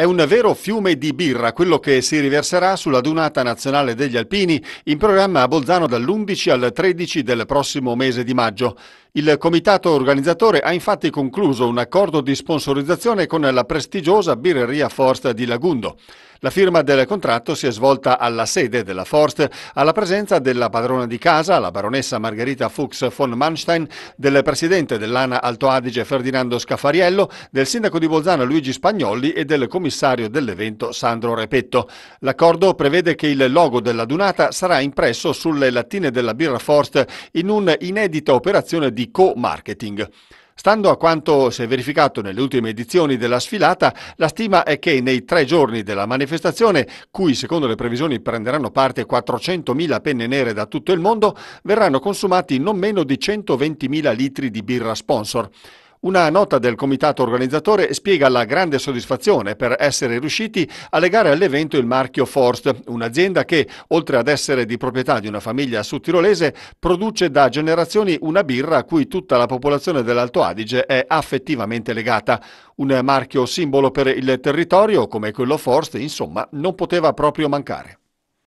È un vero fiume di birra quello che si riverserà sulla Dunata Nazionale degli Alpini in programma a Bolzano dall'11 al 13 del prossimo mese di maggio. Il comitato organizzatore ha infatti concluso un accordo di sponsorizzazione con la prestigiosa birreria Forst di Lagundo. La firma del contratto si è svolta alla sede della Forst, alla presenza della padrona di casa, la baronessa Margherita Fuchs von Manstein, del presidente dell'ANA Alto Adige Ferdinando Scaffariello, del sindaco di Bolzano Luigi Spagnolli e del commissario dell'evento Sandro Repetto. L'accordo prevede che il logo della Dunata sarà impresso sulle lattine della birra Forst in un'inedita operazione di co-marketing. Stando a quanto si è verificato nelle ultime edizioni della sfilata, la stima è che nei tre giorni della manifestazione, cui secondo le previsioni prenderanno parte 400.000 penne nere da tutto il mondo, verranno consumati non meno di 120.000 litri di birra sponsor. Una nota del comitato organizzatore spiega la grande soddisfazione per essere riusciti a legare all'evento il marchio Forst, un'azienda che, oltre ad essere di proprietà di una famiglia sudtirolese, produce da generazioni una birra a cui tutta la popolazione dell'Alto Adige è affettivamente legata. Un marchio simbolo per il territorio come quello Forst, insomma, non poteva proprio mancare.